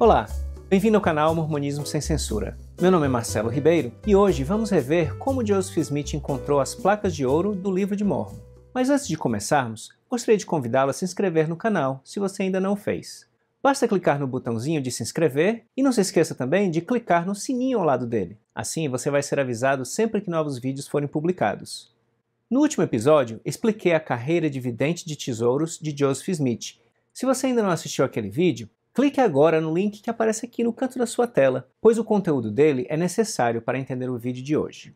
Olá, bem-vindo ao canal Mormonismo Sem Censura. Meu nome é Marcelo Ribeiro e hoje vamos rever como Joseph Smith encontrou as placas de ouro do livro de Mormon. Mas antes de começarmos, gostaria de convidá-lo a se inscrever no canal se você ainda não fez. Basta clicar no botãozinho de se inscrever e não se esqueça também de clicar no sininho ao lado dele. Assim você vai ser avisado sempre que novos vídeos forem publicados. No último episódio, expliquei a carreira de vidente de tesouros de Joseph Smith. Se você ainda não assistiu aquele vídeo, Clique agora no link que aparece aqui no canto da sua tela, pois o conteúdo dele é necessário para entender o vídeo de hoje.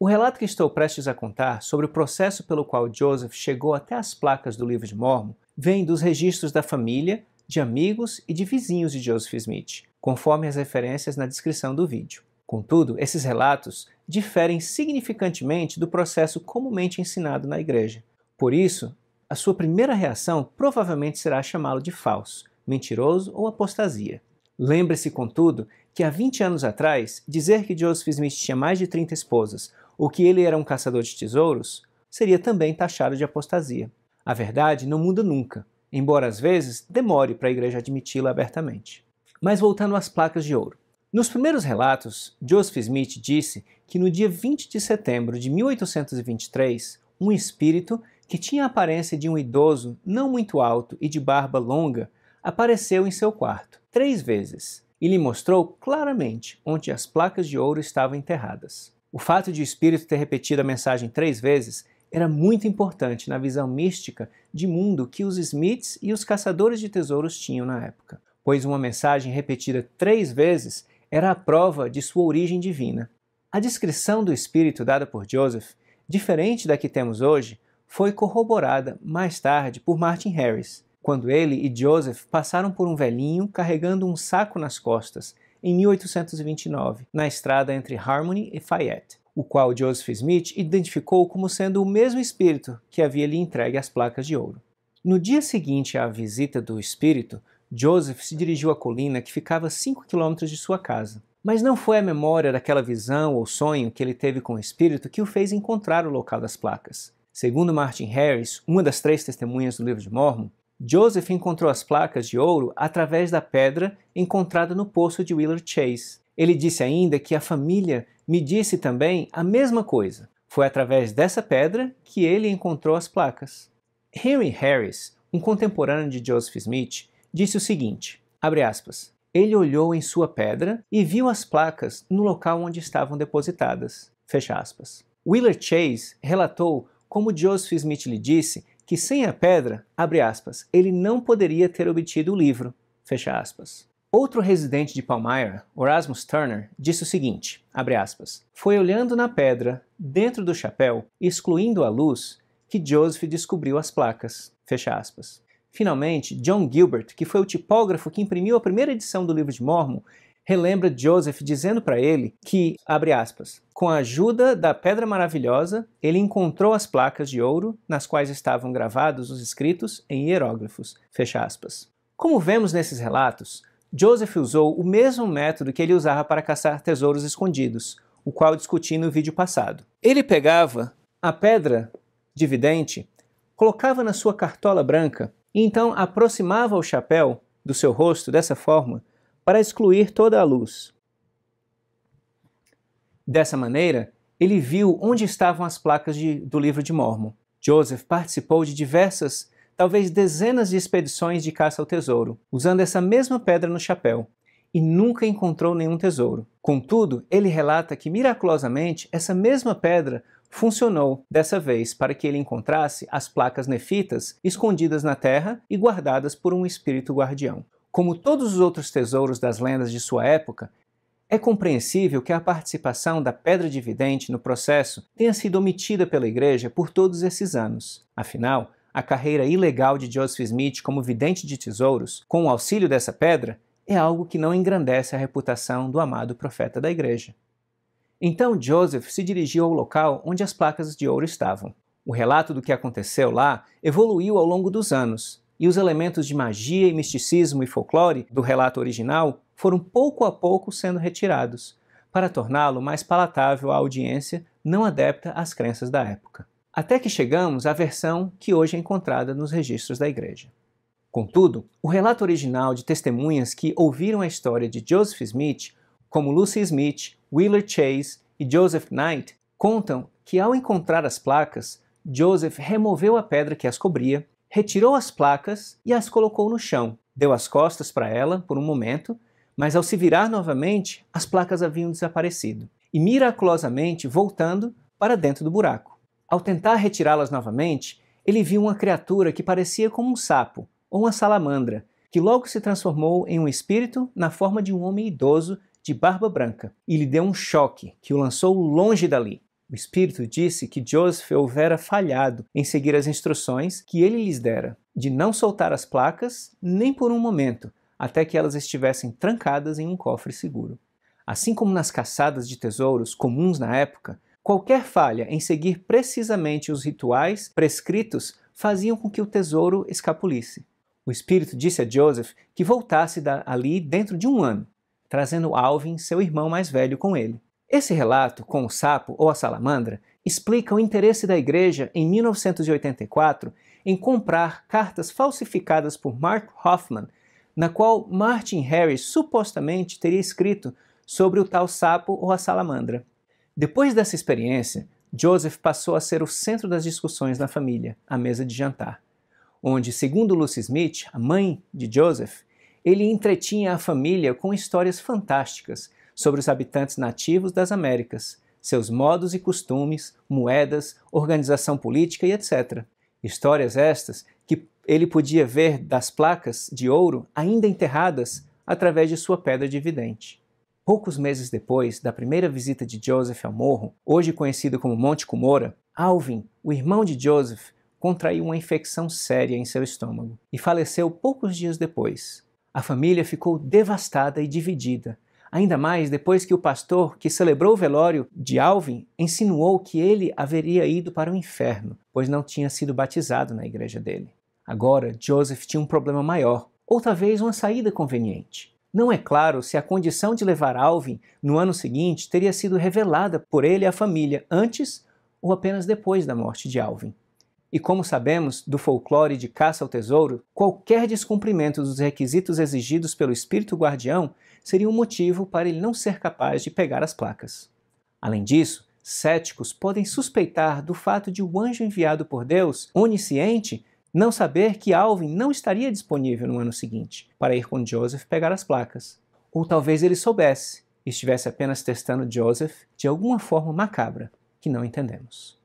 O relato que estou prestes a contar sobre o processo pelo qual Joseph chegou até as placas do livro de Mormon vem dos registros da família, de amigos e de vizinhos de Joseph Smith, conforme as referências na descrição do vídeo. Contudo, esses relatos diferem significantemente do processo comumente ensinado na igreja. Por isso, a sua primeira reação provavelmente será chamá-lo de falso, mentiroso ou apostasia. Lembre-se, contudo, que há 20 anos atrás, dizer que Joseph Smith tinha mais de 30 esposas ou que ele era um caçador de tesouros seria também taxado de apostasia. A verdade não muda nunca, embora às vezes demore para a igreja admiti-la abertamente. Mas voltando às placas de ouro. Nos primeiros relatos, Joseph Smith disse que no dia 20 de setembro de 1823, um espírito que tinha a aparência de um idoso não muito alto e de barba longa apareceu em seu quarto três vezes e lhe mostrou claramente onde as placas de ouro estavam enterradas. O fato de o espírito ter repetido a mensagem três vezes era muito importante na visão mística de mundo que os Smiths e os caçadores de tesouros tinham na época, pois uma mensagem repetida três vezes era a prova de sua origem divina. A descrição do espírito dada por Joseph, diferente da que temos hoje, foi corroborada mais tarde por Martin Harris, quando ele e Joseph passaram por um velhinho carregando um saco nas costas em 1829, na estrada entre Harmony e Fayette, o qual Joseph Smith identificou como sendo o mesmo espírito que havia lhe entregue as placas de ouro. No dia seguinte à visita do espírito, Joseph se dirigiu à colina que ficava 5 quilômetros de sua casa. Mas não foi a memória daquela visão ou sonho que ele teve com o espírito que o fez encontrar o local das placas. Segundo Martin Harris, uma das três testemunhas do livro de Mormon, Joseph encontrou as placas de ouro através da pedra encontrada no poço de Willard Chase. Ele disse ainda que a família me disse também a mesma coisa. Foi através dessa pedra que ele encontrou as placas. Henry Harris, um contemporâneo de Joseph Smith, disse o seguinte: aspas, Ele olhou em sua pedra e viu as placas no local onde estavam depositadas. Fecha aspas. Willard Chase relatou como Joseph Smith lhe disse que sem a pedra, abre aspas, ele não poderia ter obtido o livro, fecha aspas. Outro residente de Palmyra, Erasmus Turner, disse o seguinte, abre aspas, foi olhando na pedra, dentro do chapéu, excluindo a luz, que Joseph descobriu as placas, fecha aspas. Finalmente, John Gilbert, que foi o tipógrafo que imprimiu a primeira edição do livro de Mormon, relembra Joseph dizendo para ele que, abre aspas, com a ajuda da Pedra Maravilhosa, ele encontrou as placas de ouro nas quais estavam gravados os escritos em hieróglifos. Fecha aspas. Como vemos nesses relatos, Joseph usou o mesmo método que ele usava para caçar tesouros escondidos, o qual discuti no vídeo passado. Ele pegava a pedra dividente, colocava na sua cartola branca e então aproximava o chapéu do seu rosto dessa forma para excluir toda a luz. Dessa maneira, ele viu onde estavam as placas de, do livro de Mormon. Joseph participou de diversas, talvez dezenas de expedições de caça ao tesouro, usando essa mesma pedra no chapéu, e nunca encontrou nenhum tesouro. Contudo, ele relata que miraculosamente essa mesma pedra funcionou dessa vez para que ele encontrasse as placas nefitas escondidas na terra e guardadas por um espírito guardião como todos os outros tesouros das lendas de sua época, é compreensível que a participação da Pedra Dividente no processo tenha sido omitida pela Igreja por todos esses anos. Afinal, a carreira ilegal de Joseph Smith como vidente de tesouros, com o auxílio dessa pedra, é algo que não engrandece a reputação do amado profeta da Igreja. Então Joseph se dirigiu ao local onde as placas de ouro estavam. O relato do que aconteceu lá evoluiu ao longo dos anos, e os elementos de magia e misticismo e folclore do relato original foram pouco a pouco sendo retirados, para torná-lo mais palatável à audiência não adepta às crenças da época. Até que chegamos à versão que hoje é encontrada nos registros da igreja. Contudo, o relato original de testemunhas que ouviram a história de Joseph Smith, como Lucy Smith, Willard Chase e Joseph Knight, contam que ao encontrar as placas, Joseph removeu a pedra que as cobria, retirou as placas e as colocou no chão. Deu as costas para ela por um momento, mas ao se virar novamente, as placas haviam desaparecido e miraculosamente voltando para dentro do buraco. Ao tentar retirá-las novamente, ele viu uma criatura que parecia como um sapo ou uma salamandra, que logo se transformou em um espírito na forma de um homem idoso de barba branca e lhe deu um choque que o lançou longe dali. O espírito disse que Joseph houvera falhado em seguir as instruções que ele lhes dera, de não soltar as placas nem por um momento, até que elas estivessem trancadas em um cofre seguro. Assim como nas caçadas de tesouros comuns na época, qualquer falha em seguir precisamente os rituais prescritos faziam com que o tesouro escapulisse. O espírito disse a Joseph que voltasse dali dentro de um ano, trazendo Alvin, seu irmão mais velho, com ele. Esse relato, com o sapo ou a salamandra, explica o interesse da igreja em 1984 em comprar cartas falsificadas por Mark Hoffman, na qual Martin Harris supostamente teria escrito sobre o tal sapo ou a salamandra. Depois dessa experiência, Joseph passou a ser o centro das discussões na família, à mesa de jantar, onde, segundo Lucy Smith, a mãe de Joseph, ele entretinha a família com histórias fantásticas sobre os habitantes nativos das Américas, seus modos e costumes, moedas, organização política e etc. Histórias estas que ele podia ver das placas de ouro ainda enterradas através de sua pedra de vidente. Poucos meses depois da primeira visita de Joseph ao morro, hoje conhecido como Monte Cumora, Alvin, o irmão de Joseph, contraiu uma infecção séria em seu estômago e faleceu poucos dias depois. A família ficou devastada e dividida, Ainda mais depois que o pastor que celebrou o velório de Alvin insinuou que ele haveria ido para o inferno, pois não tinha sido batizado na igreja dele. Agora, Joseph tinha um problema maior, ou talvez uma saída conveniente. Não é claro se a condição de levar Alvin no ano seguinte teria sido revelada por ele à família antes ou apenas depois da morte de Alvin. E como sabemos do folclore de caça ao tesouro, qualquer descumprimento dos requisitos exigidos pelo espírito guardião seria um motivo para ele não ser capaz de pegar as placas. Além disso, céticos podem suspeitar do fato de o anjo enviado por Deus, onisciente, não saber que Alvin não estaria disponível no ano seguinte para ir com Joseph pegar as placas. Ou talvez ele soubesse e estivesse apenas testando Joseph de alguma forma macabra que não entendemos.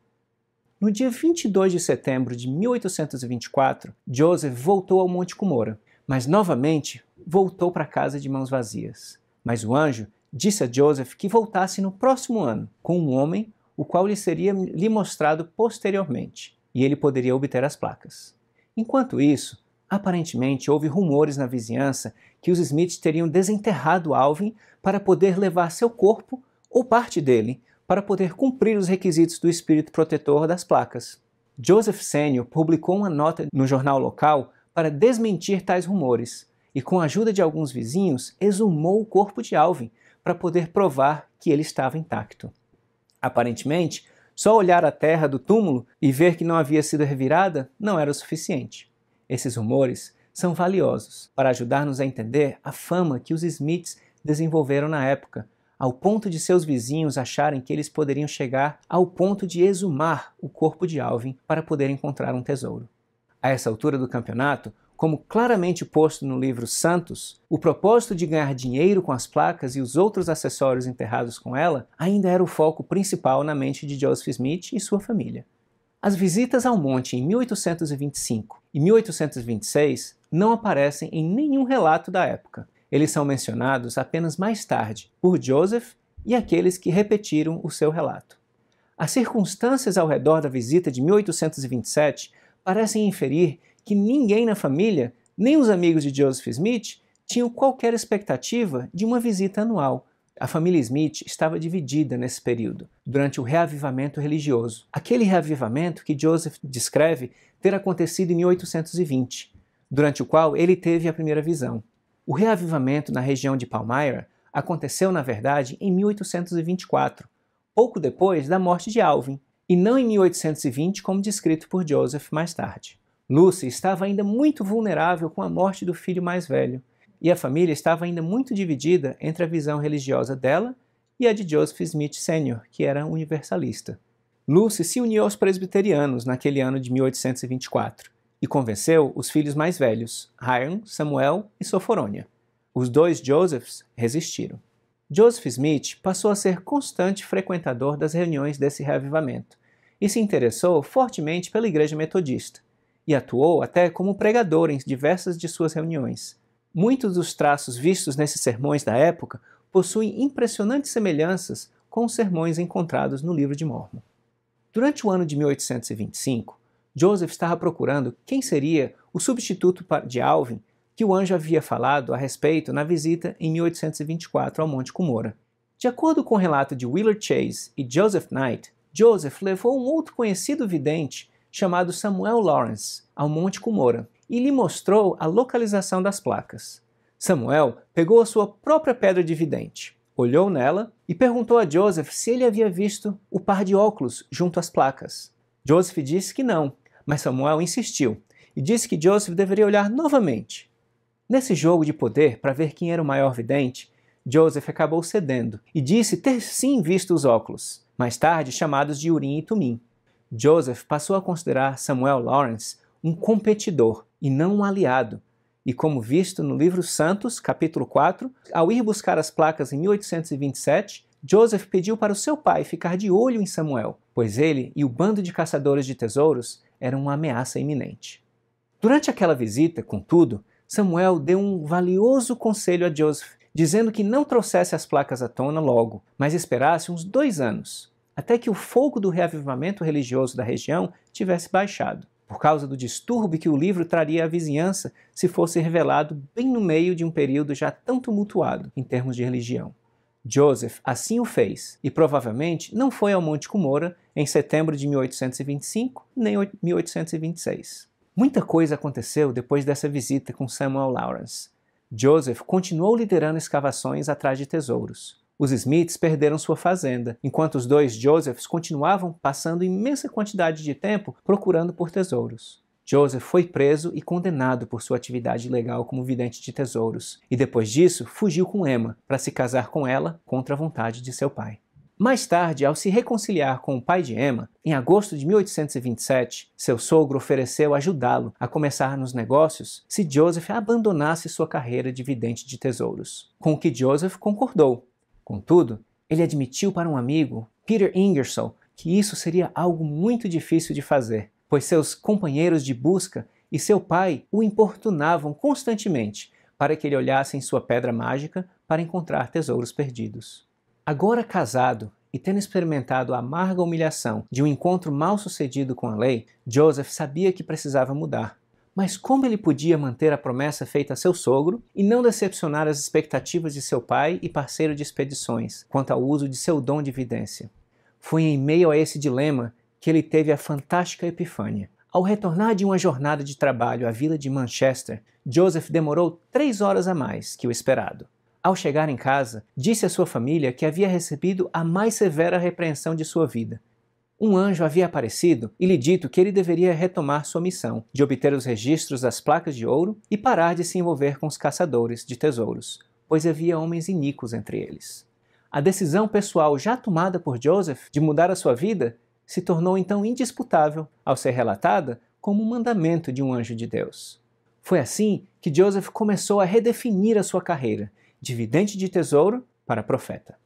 No dia 22 de setembro de 1824, Joseph voltou ao Monte Cumora, mas novamente voltou para casa de mãos vazias. Mas o anjo disse a Joseph que voltasse no próximo ano com um homem, o qual lhe seria lhe mostrado posteriormente, e ele poderia obter as placas. Enquanto isso, aparentemente houve rumores na vizinhança que os Smiths teriam desenterrado Alvin para poder levar seu corpo ou parte dele para poder cumprir os requisitos do espírito protetor das placas. Joseph Sênio publicou uma nota no jornal local para desmentir tais rumores e, com a ajuda de alguns vizinhos, exumou o corpo de Alvin para poder provar que ele estava intacto. Aparentemente, só olhar a terra do túmulo e ver que não havia sido revirada não era o suficiente. Esses rumores são valiosos para ajudar-nos a entender a fama que os Smiths desenvolveram na época ao ponto de seus vizinhos acharem que eles poderiam chegar ao ponto de exumar o corpo de Alvin para poder encontrar um tesouro. A essa altura do campeonato, como claramente posto no livro Santos, o propósito de ganhar dinheiro com as placas e os outros acessórios enterrados com ela ainda era o foco principal na mente de Joseph Smith e sua família. As visitas ao monte em 1825 e 1826 não aparecem em nenhum relato da época, eles são mencionados apenas mais tarde por Joseph e aqueles que repetiram o seu relato. As circunstâncias ao redor da visita de 1827 parecem inferir que ninguém na família, nem os amigos de Joseph Smith, tinham qualquer expectativa de uma visita anual. A família Smith estava dividida nesse período, durante o reavivamento religioso. Aquele reavivamento que Joseph descreve ter acontecido em 1820, durante o qual ele teve a primeira visão. O reavivamento na região de Palmyra aconteceu, na verdade, em 1824, pouco depois da morte de Alvin, e não em 1820, como descrito por Joseph mais tarde. Lucy estava ainda muito vulnerável com a morte do filho mais velho, e a família estava ainda muito dividida entre a visão religiosa dela e a de Joseph Smith Sr., que era universalista. Lucy se uniu aos presbiterianos naquele ano de 1824 e convenceu os filhos mais velhos, Hiram, Samuel e Soforonia. Os dois Josephs resistiram. Joseph Smith passou a ser constante frequentador das reuniões desse reavivamento e se interessou fortemente pela Igreja Metodista, e atuou até como pregador em diversas de suas reuniões. Muitos dos traços vistos nesses sermões da época possuem impressionantes semelhanças com os sermões encontrados no livro de Mormon. Durante o ano de 1825, Joseph estava procurando quem seria o substituto de Alvin que o anjo havia falado a respeito na visita em 1824 ao Monte Cumora. De acordo com o relato de Willard Chase e Joseph Knight, Joseph levou um outro conhecido vidente chamado Samuel Lawrence ao Monte Cumora e lhe mostrou a localização das placas. Samuel pegou a sua própria pedra de vidente, olhou nela e perguntou a Joseph se ele havia visto o par de óculos junto às placas. Joseph disse que não, mas Samuel insistiu e disse que Joseph deveria olhar novamente. Nesse jogo de poder, para ver quem era o maior vidente, Joseph acabou cedendo e disse ter sim visto os óculos, mais tarde chamados de Urim e Tumim. Joseph passou a considerar Samuel Lawrence um competidor e não um aliado. E como visto no livro Santos, capítulo 4, ao ir buscar as placas em 1827, Joseph pediu para o seu pai ficar de olho em Samuel, pois ele e o bando de caçadores de tesouros era uma ameaça iminente. Durante aquela visita, contudo, Samuel deu um valioso conselho a Joseph, dizendo que não trouxesse as placas à tona logo, mas esperasse uns dois anos, até que o fogo do reavivamento religioso da região tivesse baixado, por causa do distúrbio que o livro traria à vizinhança se fosse revelado bem no meio de um período já tão tumultuado em termos de religião. Joseph assim o fez, e provavelmente não foi ao Monte Cumora em setembro de 1825 nem 1826. Muita coisa aconteceu depois dessa visita com Samuel Lawrence. Joseph continuou liderando escavações atrás de tesouros. Os Smiths perderam sua fazenda, enquanto os dois Josephs continuavam passando imensa quantidade de tempo procurando por tesouros. Joseph foi preso e condenado por sua atividade ilegal como vidente de tesouros, e depois disso fugiu com Emma para se casar com ela contra a vontade de seu pai. Mais tarde, ao se reconciliar com o pai de Emma, em agosto de 1827, seu sogro ofereceu ajudá-lo a começar nos negócios se Joseph abandonasse sua carreira de vidente de tesouros, com o que Joseph concordou. Contudo, ele admitiu para um amigo, Peter Ingersoll, que isso seria algo muito difícil de fazer, pois seus companheiros de busca e seu pai o importunavam constantemente para que ele olhasse em sua pedra mágica para encontrar tesouros perdidos. Agora casado e tendo experimentado a amarga humilhação de um encontro mal sucedido com a lei, Joseph sabia que precisava mudar. Mas como ele podia manter a promessa feita a seu sogro e não decepcionar as expectativas de seu pai e parceiro de expedições quanto ao uso de seu dom de vidência? Foi em meio a esse dilema que ele teve a fantástica epifânia. Ao retornar de uma jornada de trabalho à vila de Manchester, Joseph demorou três horas a mais que o esperado. Ao chegar em casa, disse à sua família que havia recebido a mais severa repreensão de sua vida. Um anjo havia aparecido e lhe dito que ele deveria retomar sua missão de obter os registros das placas de ouro e parar de se envolver com os caçadores de tesouros, pois havia homens iníquos entre eles. A decisão pessoal já tomada por Joseph de mudar a sua vida se tornou então indisputável ao ser relatada como um mandamento de um anjo de Deus. Foi assim que Joseph começou a redefinir a sua carreira de vidente de tesouro para profeta.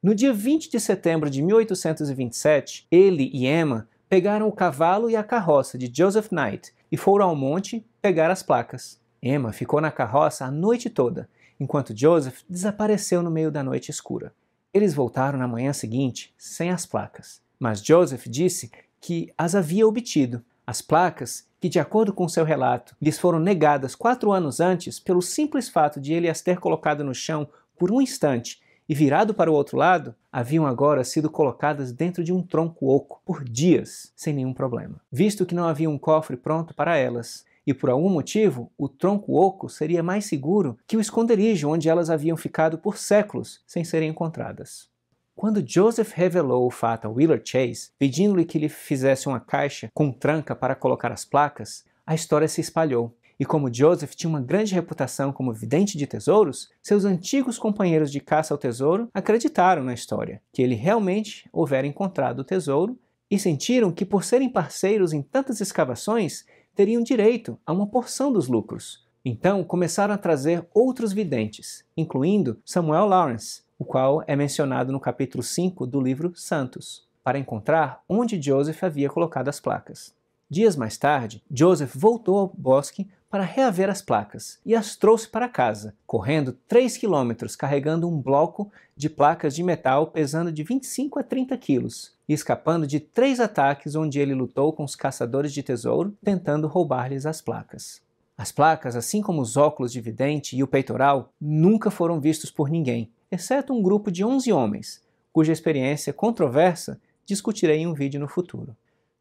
No dia 20 de setembro de 1827, ele e Emma pegaram o cavalo e a carroça de Joseph Knight e foram ao monte pegar as placas. Emma ficou na carroça a noite toda, enquanto Joseph desapareceu no meio da noite escura. Eles voltaram na manhã seguinte sem as placas, mas Joseph disse que as havia obtido. As placas que, de acordo com seu relato, lhes foram negadas quatro anos antes pelo simples fato de ele as ter colocado no chão por um instante e virado para o outro lado, haviam agora sido colocadas dentro de um tronco oco por dias, sem nenhum problema. Visto que não havia um cofre pronto para elas, e por algum motivo, o tronco oco seria mais seguro que o esconderijo onde elas haviam ficado por séculos sem serem encontradas. Quando Joseph revelou o fato a Willard Chase, pedindo-lhe que lhe fizesse uma caixa com tranca para colocar as placas, a história se espalhou. E como Joseph tinha uma grande reputação como vidente de tesouros, seus antigos companheiros de caça ao tesouro acreditaram na história, que ele realmente houvera encontrado o tesouro e sentiram que, por serem parceiros em tantas escavações, teriam direito a uma porção dos lucros. Então começaram a trazer outros videntes, incluindo Samuel Lawrence, o qual é mencionado no capítulo 5 do livro Santos, para encontrar onde Joseph havia colocado as placas. Dias mais tarde, Joseph voltou ao bosque para reaver as placas e as trouxe para casa, correndo 3 quilômetros carregando um bloco de placas de metal pesando de 25 a 30 quilos e escapando de três ataques onde ele lutou com os caçadores de tesouro tentando roubar-lhes as placas. As placas, assim como os óculos de vidente e o peitoral, nunca foram vistos por ninguém, exceto um grupo de 11 homens, cuja experiência controversa discutirei em um vídeo no futuro.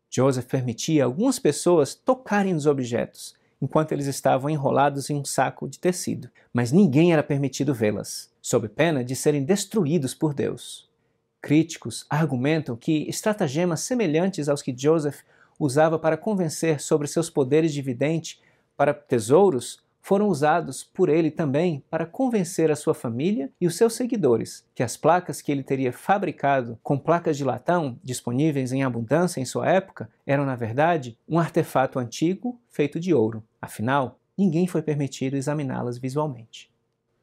Joseph permitia algumas pessoas tocarem nos objetos, enquanto eles estavam enrolados em um saco de tecido, mas ninguém era permitido vê-las, sob pena de serem destruídos por Deus. Críticos argumentam que estratagemas semelhantes aos que Joseph usava para convencer sobre seus poderes de vidente para tesouros foram usados por ele também para convencer a sua família e os seus seguidores que as placas que ele teria fabricado com placas de latão disponíveis em abundância em sua época eram, na verdade, um artefato antigo feito de ouro. Afinal, ninguém foi permitido examiná-las visualmente.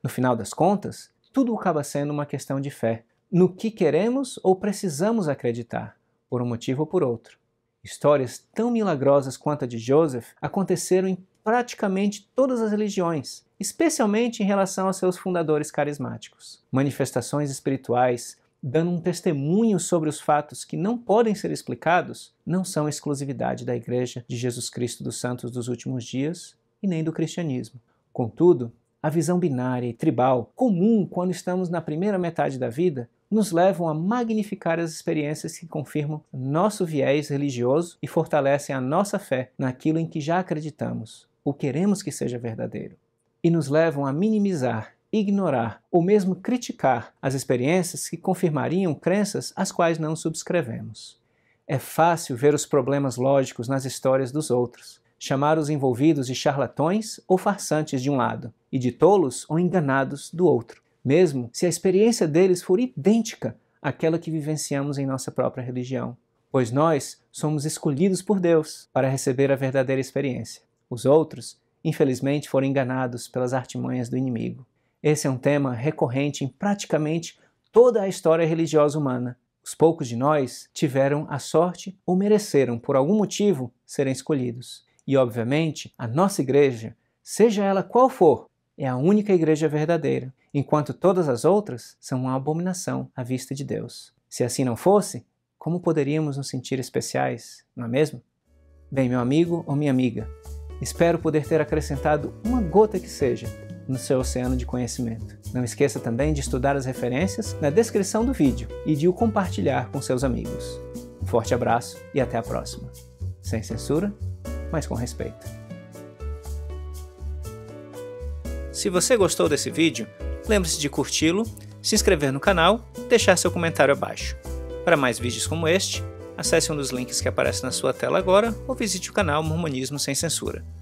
No final das contas, tudo acaba sendo uma questão de fé, no que queremos ou precisamos acreditar, por um motivo ou por outro. Histórias tão milagrosas quanto a de Joseph aconteceram em praticamente todas as religiões, especialmente em relação a seus fundadores carismáticos. Manifestações espirituais, dando um testemunho sobre os fatos que não podem ser explicados, não são exclusividade da Igreja de Jesus Cristo dos Santos dos Últimos Dias e nem do cristianismo. Contudo, a visão binária e tribal, comum quando estamos na primeira metade da vida, nos levam a magnificar as experiências que confirmam nosso viés religioso e fortalecem a nossa fé naquilo em que já acreditamos, ou queremos que seja verdadeiro, e nos levam a minimizar, ignorar ou mesmo criticar as experiências que confirmariam crenças às quais não subscrevemos. É fácil ver os problemas lógicos nas histórias dos outros, chamar os envolvidos de charlatões ou farsantes de um lado e de tolos ou enganados do outro, mesmo se a experiência deles for idêntica àquela que vivenciamos em nossa própria religião. Pois nós somos escolhidos por Deus para receber a verdadeira experiência. Os outros, infelizmente, foram enganados pelas artimanhas do inimigo. Esse é um tema recorrente em praticamente toda a história religiosa humana. Os poucos de nós tiveram a sorte ou mereceram, por algum motivo, serem escolhidos. E, obviamente, a nossa igreja, seja ela qual for, é a única igreja verdadeira, enquanto todas as outras são uma abominação à vista de Deus. Se assim não fosse, como poderíamos nos sentir especiais, não é mesmo? Bem, meu amigo ou minha amiga, Espero poder ter acrescentado uma gota que seja no seu oceano de conhecimento. Não esqueça também de estudar as referências na descrição do vídeo e de o compartilhar com seus amigos. Um forte abraço e até a próxima. Sem censura, mas com respeito. Se você gostou desse vídeo, lembre-se de curti-lo, se inscrever no canal, deixar seu comentário abaixo. Para mais vídeos como este, Acesse um dos links que aparece na sua tela agora ou visite o canal Mormonismo Sem Censura.